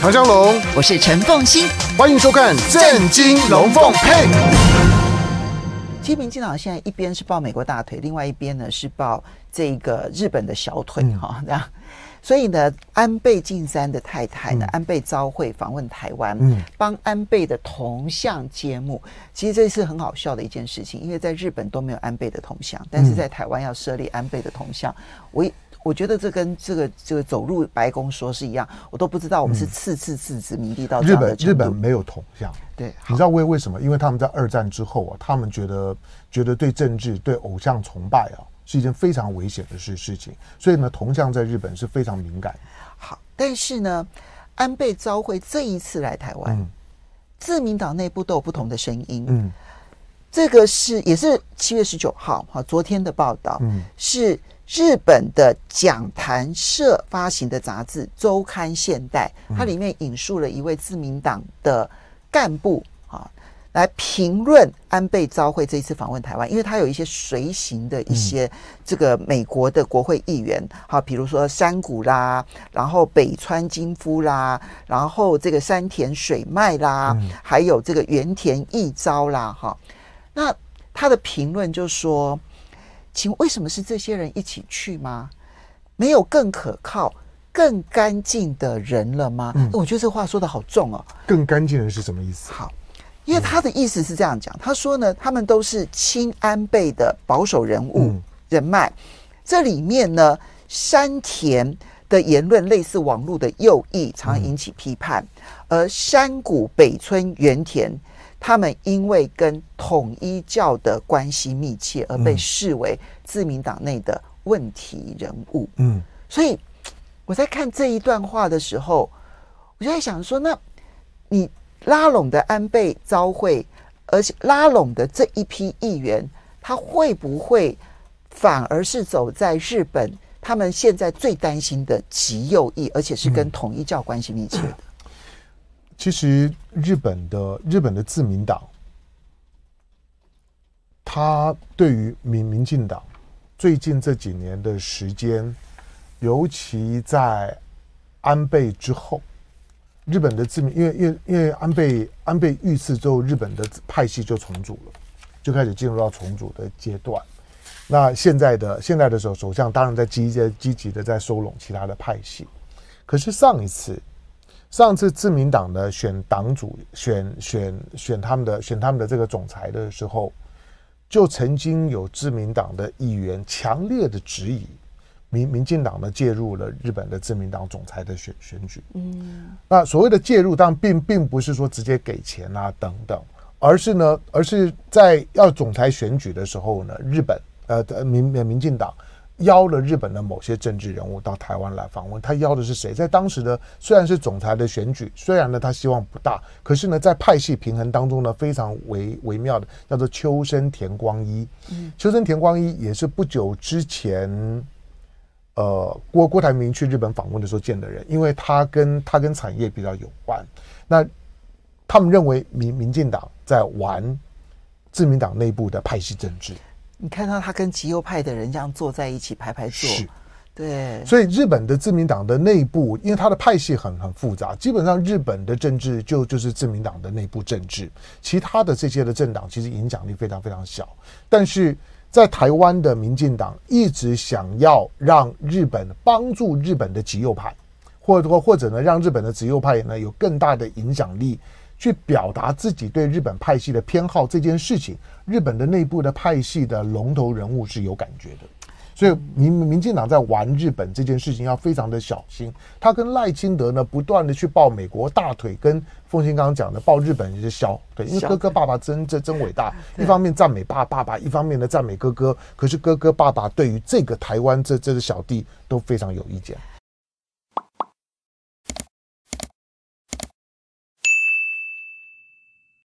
唐江龙，我是陈凤欣，欢迎收看《正惊龙凤配》。习近平领导现在一边是抱美国大腿，另外一边呢是抱这个日本的小腿哈。这样，所以呢，安倍晋三的太太呢，安倍昭惠访问台湾，帮安倍的铜像揭幕，其实这是很好笑的一件事情，因为在日本都没有安倍的铜像，但是在台湾要设立安倍的铜像，我。我觉得这跟这个这个走入白宫说是一样，我都不知道我们是次次次殖民地到日本，日本没有铜像。对，你知道为为什么？因为他们在二战之后啊，他们觉得觉得对政治对偶像崇拜啊是一件非常危险的事事情，所以呢，铜像在日本是非常敏感。好，但是呢，安倍昭惠这一次来台湾，自民党内部都有不同的声音。嗯。这个是也是七月十九号哈，昨天的报道，是日本的讲坛社发行的杂志《周刊现代》，它里面引述了一位自民党的干部啊，来评论安倍昭惠这一次访问台湾，因为他有一些随行的一些这个美国的国会议员哈，比如说山谷啦，然后北川金夫啦，然后这个山田水麦啦，还有这个原田义昭啦哈。那他的评论就说：“请为什么是这些人一起去吗？没有更可靠、更干净的人了吗？”我觉得这话说的好重哦。更干净的人是什么意思？好，因为他的意思是这样讲。他说呢，他们都是亲安倍的保守人物人脉。这里面呢，山田的言论类似网络的右翼，常常引起批判。而山谷、北村、原田。他们因为跟统一教的关系密切，而被视为自民党内的问题人物。嗯，所以我在看这一段话的时候，我就在想说：，那你拉拢的安倍昭惠，而且拉拢的这一批议员，他会不会反而是走在日本他们现在最担心的极右翼，而且是跟统一教关系密切的？其实，日本的日本的自民党，他对于民民进党最近这几年的时间，尤其在安倍之后，日本的自民，因为因为因为安倍安倍遇刺之后，日本的派系就重组了，就开始进入到重组的阶段。那现在的现在的首首相当然在积极积极的在收拢其他的派系，可是上一次。上次自民党的选党主选选选他们的选他们的这个总裁的时候，就曾经有自民党的议员强烈的质疑，民民进党呢介入了日本的自民党总裁的选选举。嗯，那所谓的介入，但并并不是说直接给钱啊等等，而是呢，而是在要总裁选举的时候呢，日本呃民民民进党。邀了日本的某些政治人物到台湾来访问，他邀的是谁？在当时的虽然是总裁的选举，虽然呢他希望不大，可是呢在派系平衡当中呢非常微微妙的，叫做秋生田光一。秋生田光一也是不久之前，呃郭郭台铭去日本访问的时候见的人，因为他跟他跟产业比较有关。那他们认为民民进党在玩，自民党内部的派系政治。你看到他跟极右派的人这样坐在一起排排坐，对。所以日本的自民党的内部，因为他的派系很很复杂，基本上日本的政治就就是自民党的内部政治，其他的这些的政党其实影响力非常非常小。但是在台湾的民进党一直想要让日本帮助日本的极右派，或者说或者呢，让日本的极右派呢有更大的影响力。去表达自己对日本派系的偏好这件事情，日本的内部的派系的龙头人物是有感觉的，所以民民进党在玩日本这件事情要非常的小心。他跟赖清德呢不断的去抱美国大腿，跟凤清刚刚讲的抱日本的小，对，因为哥哥爸爸真真真伟大，一方面赞美爸爸爸，一方面呢赞美哥哥。可是哥哥爸爸对于这个台湾这这个小弟都非常有意见。